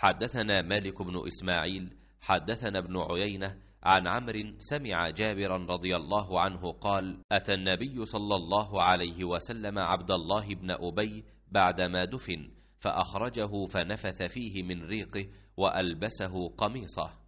حدثنا مالك بن إسماعيل حدثنا ابن عيينة عن عمرو سمع جابرا رضي الله عنه قال أتى النبي صلى الله عليه وسلم عبد الله بن أبي بعدما دفن فأخرجه فنفث فيه من ريقه وألبسه قميصه